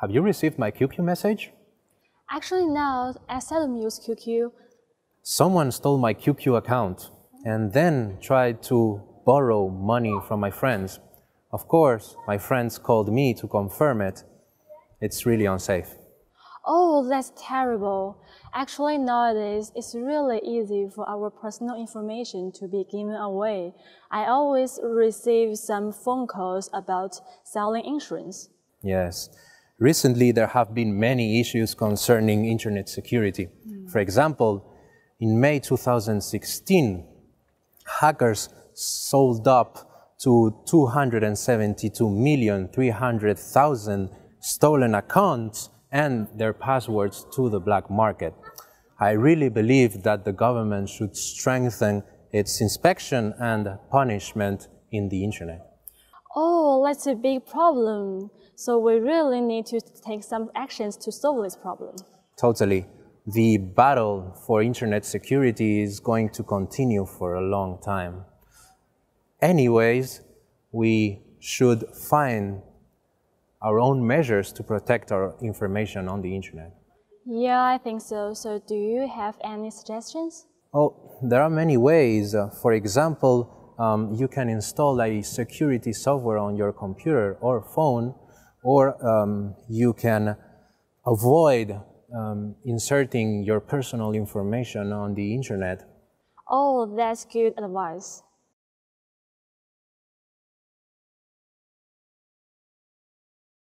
Have you received my QQ message? Actually, no. I seldom use QQ. Someone stole my QQ account and then tried to borrow money from my friends. Of course, my friends called me to confirm it. It's really unsafe. Oh, that's terrible. Actually, nowadays, it's really easy for our personal information to be given away. I always receive some phone calls about selling insurance. Yes recently there have been many issues concerning internet security. Mm. For example, in May 2016, hackers sold up to 272,300,000 stolen accounts and their passwords to the black market. I really believe that the government should strengthen its inspection and punishment in the internet oh, that's a big problem. So we really need to take some actions to solve this problem. Totally. The battle for internet security is going to continue for a long time. Anyways, we should find our own measures to protect our information on the internet. Yeah, I think so. So do you have any suggestions? Oh, there are many ways. Uh, for example, um, you can install a security software on your computer or phone, or um, you can avoid um, inserting your personal information on the internet. Oh, that's good advice.